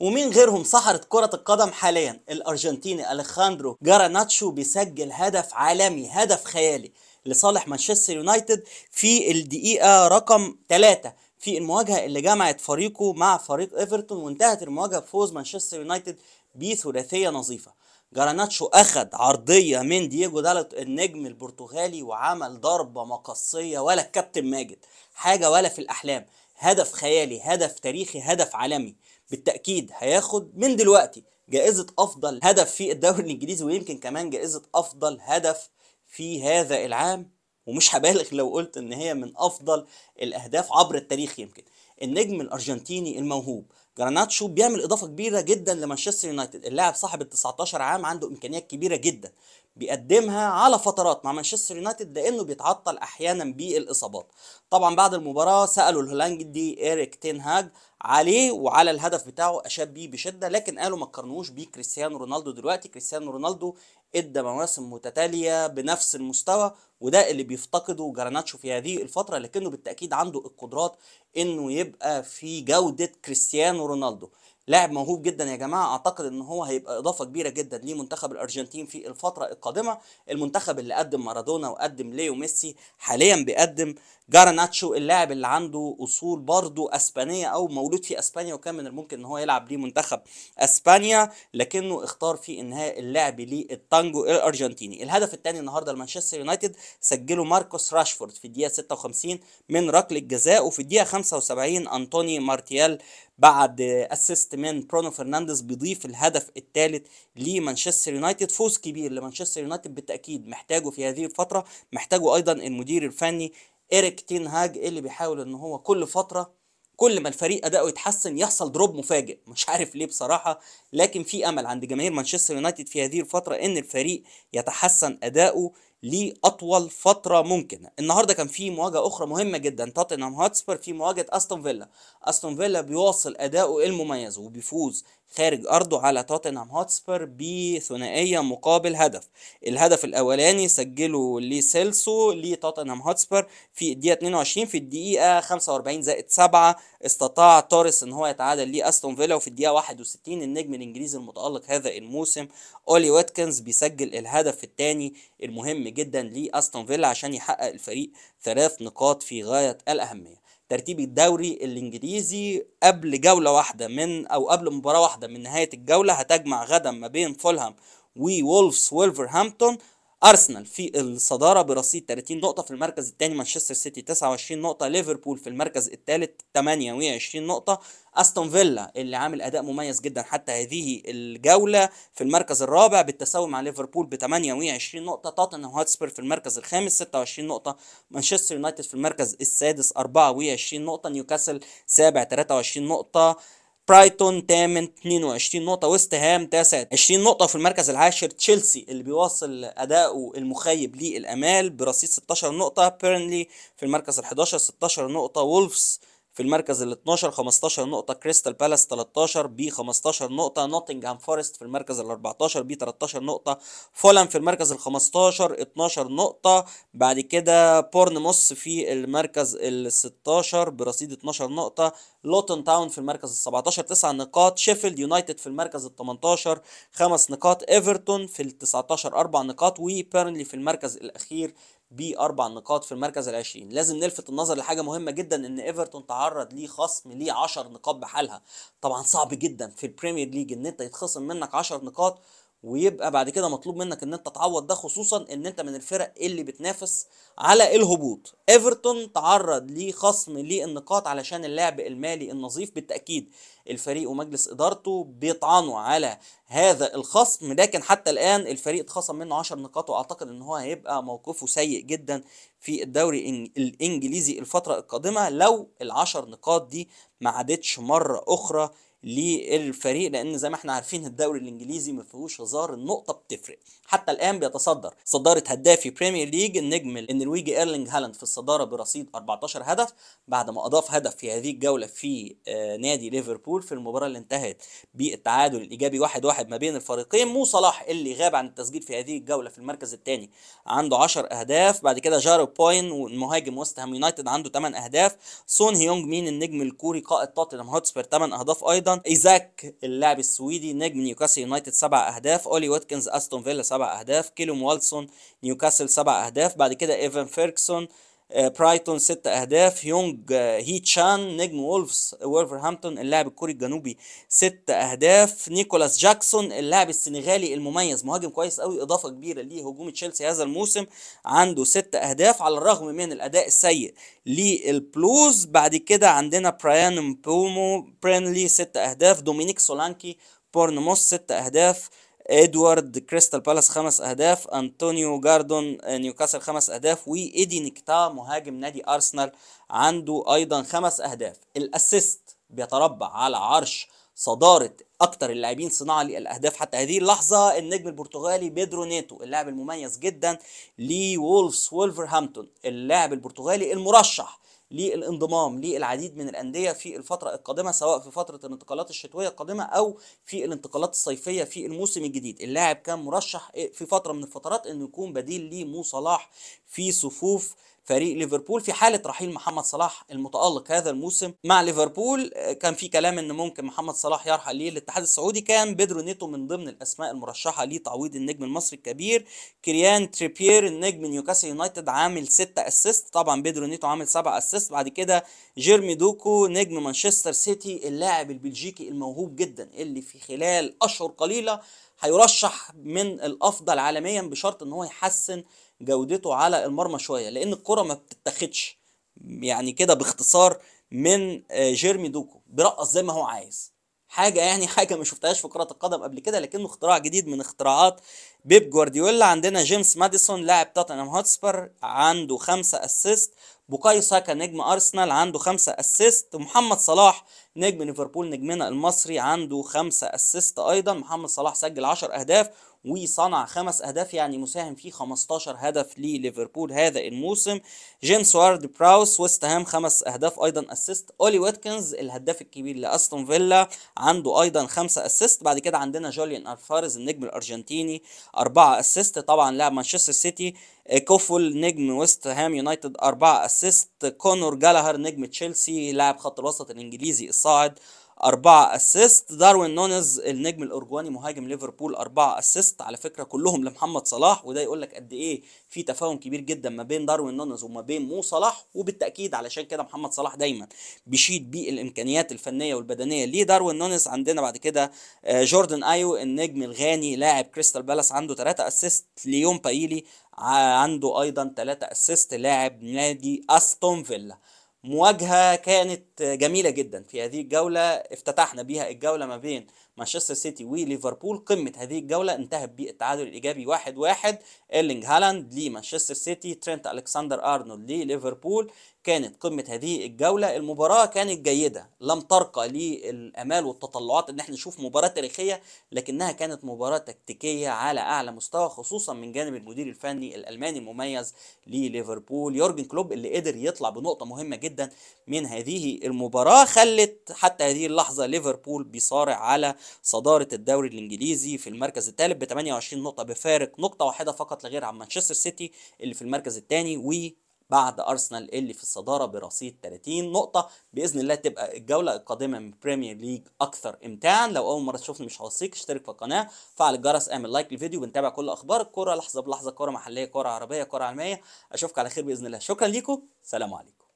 ومين غيرهم صحرة كرة القدم حاليا الأرجنتيني أليخاندرو جاراناتشو بيسجل هدف عالمي هدف خيالي لصالح مانشستر يونايتد في الدقيقة رقم 3 في المواجهة اللي جمعت فريقه مع فريق ايفرتون وانتهت المواجهة بفوز مانشستر يونايتد بثلاثية نظيفة جراناتشو أخد عرضية من دييجو دالوت النجم البرتغالي وعمل ضربة مقصية ولا الكابتن ماجد حاجة ولا في الأحلام هدف خيالي هدف تاريخي هدف عالمي بالتاكيد هياخد من دلوقتي جائزه افضل هدف في الدوري الانجليزي ويمكن كمان جائزه افضل هدف في هذا العام ومش هبالغ لو قلت ان هي من افضل الاهداف عبر التاريخ يمكن النجم الارجنتيني الموهوب جراناتشو بيعمل اضافه كبيره جدا لمانشستر يونايتد اللاعب صاحب ال 19 عام عنده امكانيات كبيره جدا بيقدمها على فترات مع مانشستر يونايتد لانه بيتعطل احيانا بالاصابات طبعا بعد المباراه سالوا الهولندي تين تنهاج عليه وعلى الهدف بتاعه اشاد بيه بشده لكن قالوا ما تقارنوش بيه كريستيانو رونالدو دلوقتي كريستيانو رونالدو ادى مواسم متتاليه بنفس المستوى وده اللي بيفتقده جراناتشو في هذه الفتره لكنه بالتاكيد عنده القدرات انه يبقى في جوده كريستيانو رونالدو لاعب موهوب جدا يا جماعه اعتقد ان هو هيبقى اضافه كبيره جدا لمنتخب الارجنتين في الفتره القادمه المنتخب اللي قدم مارادونا وقدم ليو ميسي حاليا بيقدم جاراناتشو اللاعب اللي عنده اصول برضه اسبانيه او مولود في اسبانيا وكان من الممكن ان هو يلعب لمنتخب اسبانيا لكنه اختار في انهاء اللعب للتانجو الارجنتيني الهدف الثاني النهارده لمانشستر يونايتد سجله ماركوس راشفورد في الدقيقه 56 من ركله جزاء وفي الدقيقه 75 انطوني مارتيال بعد اسيست من برونو فرنانديز بيضيف الهدف الثالث لمانشستر يونايتد فوز كبير لمانشستر يونايتد بالتاكيد محتاجه في هذه الفتره محتاجه ايضا المدير الفني ايريك تين هاج اللي بيحاول ان هو كل فتره كل ما الفريق اداؤه يتحسن يحصل دروب مفاجئ مش عارف ليه بصراحه لكن في امل عند جماهير مانشستر يونايتد في هذه الفتره ان الفريق يتحسن اداؤه لاطول فتره ممكنه النهارده كان في مواجهه اخرى مهمه جدا توتنهام هاتسبر في مواجهه استون فيلا استون فيلا بيواصل اداؤه المميز وبيفوز خارج ارضه على توتنهام هاتسبر بثنائيه مقابل هدف الهدف الاولاني سجله لسيلسو لتوتنهام هاتسبر في الدقيقه 22 في الدقيقه 45 زائد 7 استطاع توريس ان هو يتعادل لاستون فيلا وفي الدقيقه 61 النجم الانجليزي المتالق هذا الموسم اولي واتكنز بيسجل الهدف الثاني المهم جدا لاستون فيلا عشان يحقق الفريق ثلاث نقاط في غايه الاهميه ترتيب الدوري الانجليزي قبل جوله واحده من او قبل مباراه واحده من نهايه الجوله هتجمع غدا ما بين فولهام وولفز وولفرهامبتون ارسنال في الصداره برصيد 30 نقطه في المركز الثاني مانشستر سيتي 29 نقطه ليفربول في المركز الثالث 28 نقطه استون فيلا اللي عامل اداء مميز جدا حتى هذه الجوله في المركز الرابع بالتساوي مع ليفربول ب 28 نقطه توتنهام هاتسبير في المركز الخامس 26 نقطه مانشستر يونايتد في المركز السادس 24 نقطه نيوكاسل سابع 23 نقطه برايتون تامن 22 نقطة ويست هام تاسع 20 نقطة في المركز العاشر تشيلسي اللي بيواصل أداؤه المخيب للأمال برصيد 16 نقطة بيرنلي في المركز ال11 16 نقطة وولفز في المركز ال 12 15 نقطة كريستال بالاس 13 ب 15 نقطة نوتنجهام فورست في المركز ال 14 ب 13 نقطة فولان في المركز ال 15 12 نقطة بعد كده بورنموس في المركز ال 16 برصيد 12 نقطة لوتون تاون في المركز ال 17 9 نقاط شيفيلد يونايتد في المركز ال 18 5 نقاط ايفرتون في ال 19 4 نقاط وبيرنلي في المركز الأخير باربع نقاط في المركز العشرين لازم نلفت النظر لحاجه مهمه جدا ان ايفرتون تعرض ليه خصم ليه 10 نقاط بحالها طبعا صعب جدا في البريمير ليج ان انت يتخصم منك 10 نقاط ويبقى بعد كده مطلوب منك ان انت تعوض ده خصوصا ان انت من الفرق اللي بتنافس على الهبوط ايفرتون تعرض لخصم للنقاط علشان اللعب المالي النظيف بالتاكيد الفريق ومجلس ادارته بيطعنوا على هذا الخصم لكن حتى الان الفريق اتخصم منه 10 نقاط واعتقد ان هو هيبقى موقفه سيء جدا في الدوري الانجليزي الفتره القادمه لو ال 10 نقاط دي ما عادتش مره اخرى للفريق لان زي ما احنا عارفين الدوري الانجليزي ما فيهوش هزار النقطه بتفرق حتى الان بيتصدر صداره هدافي بريمير ليج النجم النرويجي ايرلينج هالاند في الصداره برصيد 14 هدف بعد ما اضاف هدف في هذه الجوله في آه، نادي ليفربول في المباراه اللي انتهت بالتعادل الايجابي 1-1 ما بين الفريقين مو صلاح اللي غاب عن التسجيل في هذه الجوله في المركز الثاني عنده 10 اهداف بعد كده جارو بوين والمهاجم وست هام يونايتد عنده 8 اهداف سون هيونج مين النجم الكوري قائد توتنهام هوتسبير 8 اهداف ايضا ايزاك اللاعب السويدي نجم نيوكاسل يونايتد سبع اهداف اولي واتكنز استون فيلا سبع اهداف كيلوم والسون نيوكاسل سبع اهداف بعد كده ايفان فيركسون آه، برايتون ست اهداف يونج آه، هي تشان نجم وولفز وولفرهامبتون اللاعب الكوري الجنوبي ست اهداف نيكولاس جاكسون اللاعب السنغالي المميز مهاجم كويس قوي اضافه كبيره لهجوم تشيلسي هذا الموسم عنده ست اهداف على الرغم من الاداء السيء للبلوز بعد كده عندنا برايان بومو برينلي ست اهداف دومينيك سولانكي بورنموس ست اهداف ادوارد كريستال بالاس خمس اهداف انطونيو جاردون نيوكاسل خمس اهداف وايدي نكتا مهاجم نادي ارسنال عنده ايضا خمس اهداف الاسيست بيتربع على عرش صدارة أكتر اللاعبين صناعة للأهداف حتى هذه اللحظة النجم البرتغالي بيدرو نيتو اللاعب المميز جدا لولفز وولفرهامبتون اللاعب البرتغالي المرشح للانضمام للعديد من الانديه في الفتره القادمه سواء في فتره الانتقالات الشتويه القادمه او في الانتقالات الصيفيه في الموسم الجديد اللاعب كان مرشح في فتره من الفترات انه يكون بديل لمو صلاح في صفوف فريق ليفربول في حاله رحيل محمد صلاح المتالق هذا الموسم مع ليفربول كان في كلام ان ممكن محمد صلاح يرحل ليه الاتحاد السعودي كان بيدرو نيتو من ضمن الاسماء المرشحه لتعويض النجم المصري الكبير كريان تريبير النجم نيوكاسل يونايتد عامل 6 اسيست طبعا بيدرو نيتو عامل 7 اسيست بعد كده جيرمي دوكو نجم مانشستر سيتي اللاعب البلجيكي الموهوب جدا اللي في خلال اشهر قليله هيرشح من الافضل عالميا بشرط ان هو يحسن جودته على المرمى شويه لان الكره ما بتتاخدش يعني كده باختصار من آه، جيرمي دوكو بيرقص زي ما هو عايز حاجه يعني حاجه ما شفتهاش في كره القدم قبل كده لكنه اختراع جديد من اختراعات بيب جوارديولا عندنا جيمس ماديسون لاعب توتنهام هوتسبر عنده خمسة اسيست بوكاي ساكا نجم ارسنال عنده خمسة اسيست محمد صلاح نجم ليفربول نجمنا المصري عنده خمسة اسيست ايضا محمد صلاح سجل 10 اهداف وصنع خمس اهداف يعني مساهم في 15 هدف لليفربول هذا الموسم جيمس وارد براوس ويست هام خمس اهداف ايضا اسيست اولي واتكنز الهداف الكبير لاستون فيلا عنده ايضا خمسة اسيست بعد كده عندنا جوليان الفارز النجم الارجنتيني اربعة اسيست طبعا لاعب مانشستر سيتي كوفول نجم ويست هام يونايتد أربعة أسيست كونور جالاهر نجم تشيلسي لاعب خط الوسط الإنجليزي الصاعد أربعة أسيست داروين نونيز النجم الأورجواني مهاجم ليفربول أربعة أسيست على فكرة كلهم لمحمد صلاح وده يقول لك قد إيه في تفاهم كبير جدا ما بين داروين نونيز وما بين مو صلاح وبالتأكيد علشان كده محمد صلاح دايما بيشيد بيه الإمكانيات الفنية والبدنية ليه داروين نونيز عندنا بعد كده آه، جوردن أيو النجم الغاني لاعب كريستال بالاس عنده ثلاثة أسيست ليون بايلي آه، عنده أيضا ثلاثة أسيست لاعب نادي أستون فيلا مواجهه كانت جميله جدا في هذه الجوله افتتحنا بيها الجوله ما بين مانشستر سيتي وليفربول قمه هذه الجوله انتهت بالتعادل الايجابي 1-1 واحد واحد. ايرلينج هالاند لمانشستر سيتي ترينت الكسندر ارنولد لليفربول كانت قمه هذه الجوله المباراه كانت جيده لم ترقى للامال والتطلعات ان احنا نشوف مباراه تاريخيه لكنها كانت مباراه تكتيكيه على اعلى مستوى خصوصا من جانب المدير الفني الالماني المميز لليفربول يورجن كلوب اللي قدر يطلع بنقطه مهمه جدا من هذه المباراه خلت حتى هذه اللحظه ليفربول بيصارع على صداره الدوري الانجليزي في المركز الثالث ب 28 نقطه بفارق نقطه واحده فقط لا غير عن مانشستر سيتي اللي في المركز الثاني و بعد ارسنال اللي في الصداره برصيد 30 نقطه باذن الله تبقى الجوله القادمه من بريمير ليج اكثر امتاعا لو اول مره تشوفني مش هوصيك اشترك في القناه فعل الجرس اعمل لايك للفيديو بنتابع كل اخبار الكوره لحظه بلحظه كوره محليه كوره عربيه كوره عالميه اشوفك على خير باذن الله شكرا ليكم سلام عليكم